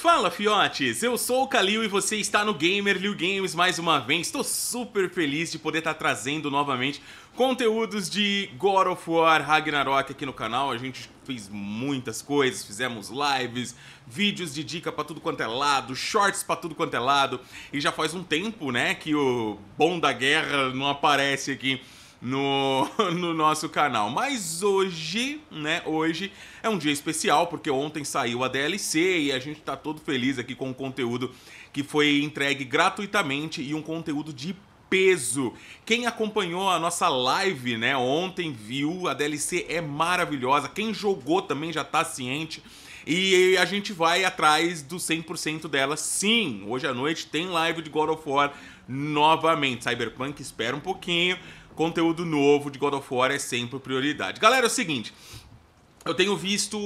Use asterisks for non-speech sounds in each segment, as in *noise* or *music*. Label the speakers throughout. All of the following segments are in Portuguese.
Speaker 1: Fala fiotes, eu sou o Kalil e você está no Gamer Liu Games mais uma vez. Estou super feliz de poder estar tá trazendo novamente conteúdos de God of War Ragnarok aqui no canal. A gente fez muitas coisas, fizemos lives, vídeos de dica para tudo quanto é lado, shorts para tudo quanto é lado. E já faz um tempo, né, que o bom da guerra não aparece aqui no, *laughs* no nosso canal. Mas hoje, né, hoje é um dia especial porque ontem saiu a DLC e a gente tá todo feliz aqui com o conteúdo que foi entregue gratuitamente e um conteúdo de peso. Quem acompanhou a nossa live, né, ontem viu, a DLC é maravilhosa. Quem jogou também já tá ciente e a gente vai atrás do 100% dela, sim. Hoje à noite tem live de God of War novamente. Cyberpunk, espera um pouquinho. Conteúdo novo de God of War é sempre prioridade. Galera, é o seguinte. Eu tenho visto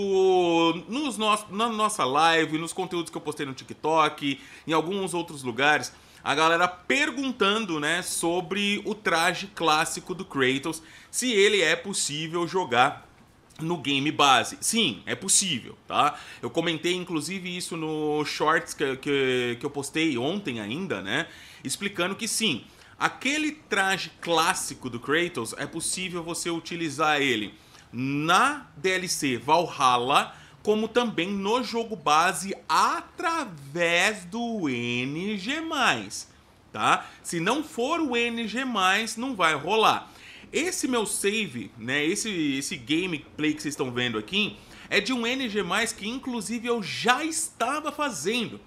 Speaker 1: nos no, na nossa live, nos conteúdos que eu postei no TikTok, em alguns outros lugares, a galera perguntando, né, sobre o traje clássico do Kratos, se ele é possível jogar no game base. Sim, é possível, tá? Eu comentei inclusive isso no shorts que, que, que eu postei ontem ainda, né? Explicando que sim, aquele traje clássico do Kratos é possível você utilizar ele na DLC Valhalla, como também no jogo base através do NG+. Tá? Se não for o NG+, não vai rolar. Esse meu save, né, esse, esse gameplay que vocês estão vendo aqui, é de um NG+, que inclusive eu já estava fazendo.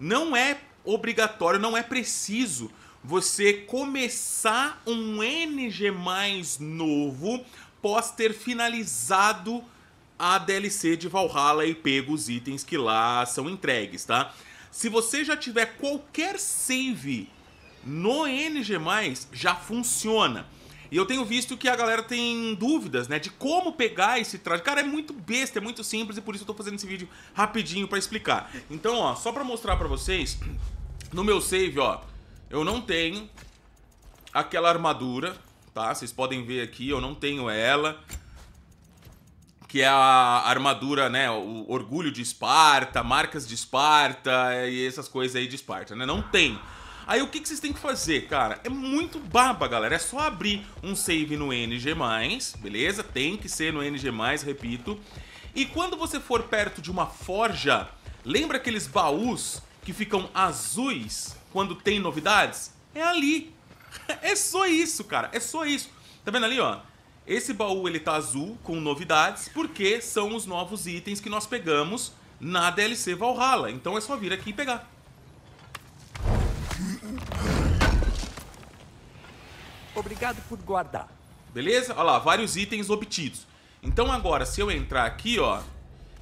Speaker 1: Não é obrigatório, não é preciso você começar um NG+, novo após ter finalizado a DLC de Valhalla e pego os itens que lá são entregues, tá? Se você já tiver qualquer save no NG+, já funciona. E eu tenho visto que a galera tem dúvidas, né, de como pegar esse traje. Cara, é muito besta, é muito simples e por isso eu tô fazendo esse vídeo rapidinho para explicar. Então, ó, só para mostrar para vocês, *clears throat* no meu save, ó, eu não tenho aquela armadura, tá? Vocês podem ver aqui, eu não tenho ela que é a armadura, né? O orgulho de Esparta, marcas de Esparta e essas coisas aí de Esparta, né? Não tem. Aí o que, que vocês têm que fazer, cara? É muito baba, galera. É só abrir um save no NG+, beleza? Tem que ser no NG+, repito. E quando você for perto de uma forja, lembra aqueles baús que ficam azuis quando tem novidades? É ali. *laughs* É só isso, cara. É só isso. Tá vendo ali, ó? Esse baú ele tá azul com novidades porque são os novos itens que nós pegamos na DLC Valhalla. Então é só vir aqui e pegar. Obrigado por guardar. Beleza? Olha lá, vários itens obtidos. Então agora, se eu entrar aqui, ó,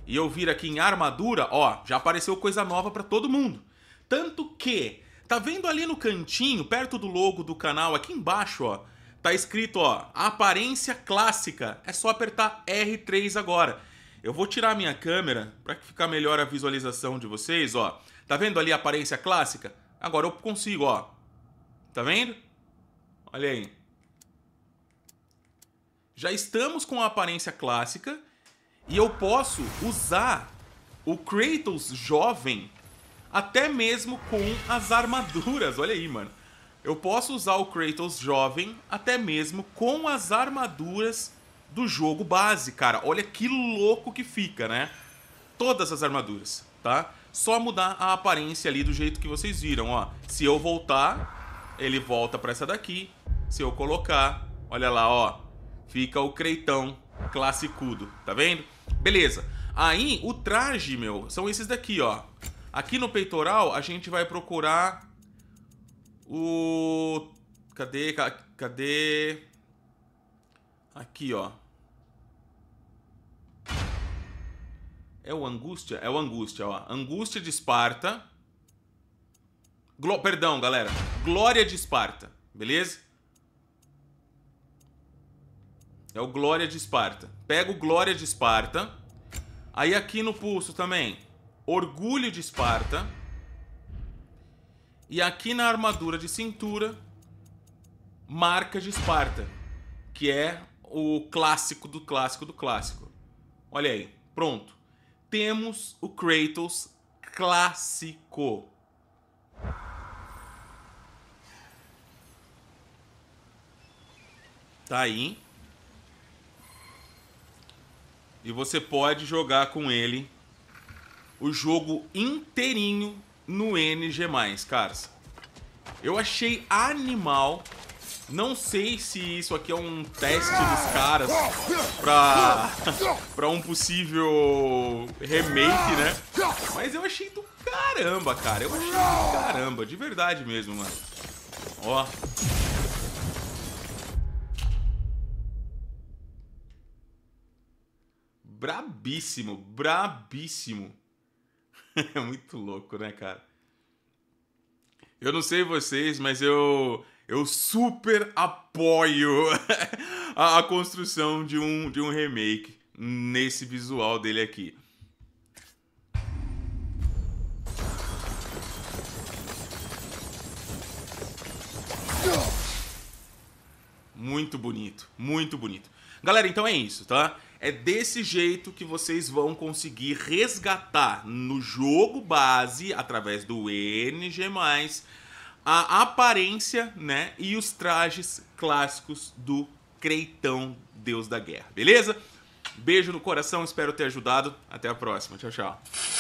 Speaker 1: e eu vir aqui em armadura, ó, já apareceu coisa nova pra todo mundo. Tanto que, tá vendo ali no cantinho, perto do logo do canal, aqui embaixo, ó, tá escrito, ó, aparência clássica. É só apertar R3 agora. Eu vou tirar a minha câmera para ficar melhor a visualização de vocês, ó. Tá vendo ali a aparência clássica? Agora eu consigo, ó. Tá vendo? Olha aí. Já estamos com a aparência clássica e eu posso usar o Kratos jovem até mesmo com as armaduras. Olha aí, mano. Eu posso usar o Kratos jovem até mesmo com as armaduras do jogo base, cara. Olha que louco que fica, né? Todas as armaduras, tá? só mudar a aparência ali do jeito que vocês viram, ó. Se eu voltar, ele volta para essa daqui. Se eu colocar, olha lá, ó, fica o creitão classicudo, tá vendo? Beleza. Aí, o traje, meu, são esses daqui, ó. Aqui no peitoral, a gente vai procurar o... Cadê? Cadê? Aqui, ó. É o Angústia? É o Angústia, ó. Angústia de Esparta. Glo Perdão, galera. Glória de Esparta, beleza? É o Glória de Esparta. Pega o Glória de Esparta. Aí aqui no pulso também, Orgulho de Esparta. E aqui na armadura de cintura, Marca de Esparta, que é o clássico do clássico do clássico. Olha aí, pronto temos o Kratos clássico. Tá aí. E você pode jogar com ele o jogo inteirinho no NG+, caras. Eu achei animal não sei se isso aqui é um teste dos caras pra, *laughs* pra um possível remake, né? Mas eu achei do caramba, cara. Eu achei do caramba, de verdade mesmo, mano. Ó. Brabíssimo, brabíssimo. *laughs* É muito louco, né, cara? Eu não sei vocês, mas eu eu super apoio *laughs* a, a, construção de um, de um remake nesse visual dele aqui. Muito bonito, muito bonito. Galera, então é isso, tá? É desse jeito que vocês vão conseguir resgatar no jogo base, através do NG+, a aparência né, e os trajes clássicos do Creitão, deus da guerra, beleza? Beijo no coração, espero ter ajudado. Até a próxima. Tchau, tchau.